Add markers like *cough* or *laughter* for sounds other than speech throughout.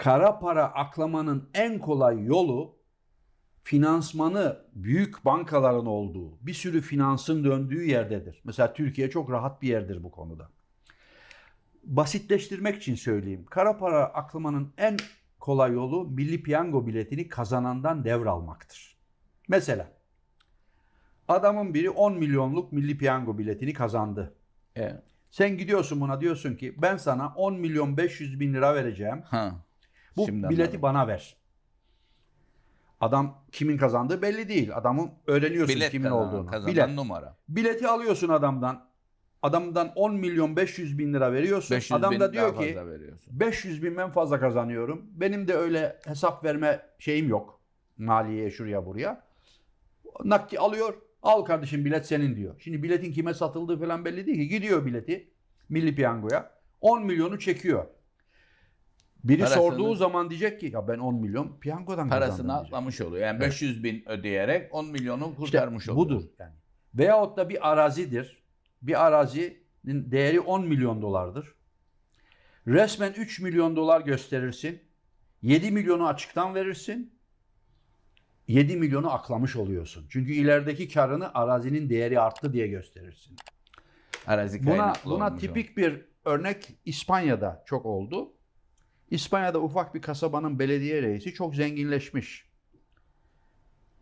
kara para aklamanın en kolay yolu finansmanı büyük bankaların olduğu, bir sürü finansın döndüğü yerdedir. Mesela Türkiye çok rahat bir yerdir bu konuda. Basitleştirmek için söyleyeyim. Kara para aklamanın en kolay yolu milli piyango biletini kazanandan devralmaktır. Mesela adamın biri 10 milyonluk milli piyango biletini kazandı. Evet. Sen gidiyorsun buna diyorsun ki ben sana 10 milyon 500 bin lira vereceğim. Ha. Bu Şimdi bileti anladım. bana ver. Adam kimin kazandığı belli değil. Adamın öğreniyorsun Bilet kimin kazanan, olduğunu. Kazanan Bilet. numara. Bileti alıyorsun adamdan. Adamdan 10 milyon 500 bin lira veriyorsun. 500 Adam da diyor ki 500 bin ben fazla kazanıyorum. Benim de öyle hesap verme şeyim yok. Maliye şuraya buraya. Nakdi alıyor. Al kardeşim bilet senin diyor. Şimdi biletin kime satıldığı falan belli değil ki. Gidiyor bileti Milli Piyango'ya. 10 milyonu çekiyor. Biri Parasını- sorduğu zaman diyecek ki ya ben 10 milyon piyangodan kazandım. Parasını atlamış oluyor. Yani 500 bin ödeyerek 10 milyonu İşte kurtarmış oluyor. Budur yani. Veyahut da bir arazidir. Bir arazinin değeri 10 milyon dolardır. Resmen 3 milyon dolar gösterirsin. 7 milyonu açıktan verirsin. 7 milyonu aklamış oluyorsun. Çünkü ilerideki karını arazinin değeri arttı diye gösterirsin. Arazi Buna buna olmuş o. tipik bir örnek İspanya'da çok oldu. İspanya'da ufak bir kasabanın belediye reisi çok zenginleşmiş.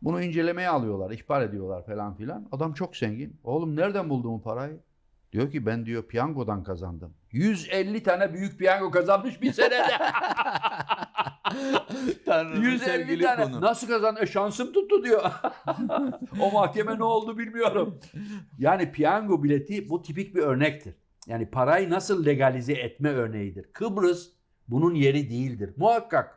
Bunu incelemeye alıyorlar, ihbar ediyorlar falan filan. Adam çok zengin. Oğlum nereden buldun bu parayı? Diyor ki ben diyor piyangodan kazandım. 150 tane büyük piyango kazanmış bir senede. 150 *laughs* tane. Konu. Nasıl kazandı? E, şansım tuttu diyor. *laughs* o mahkeme ne oldu bilmiyorum. Yani piyango bileti bu tipik bir örnektir. Yani parayı nasıl legalize etme örneğidir. Kıbrıs bunun yeri değildir. Muhakkak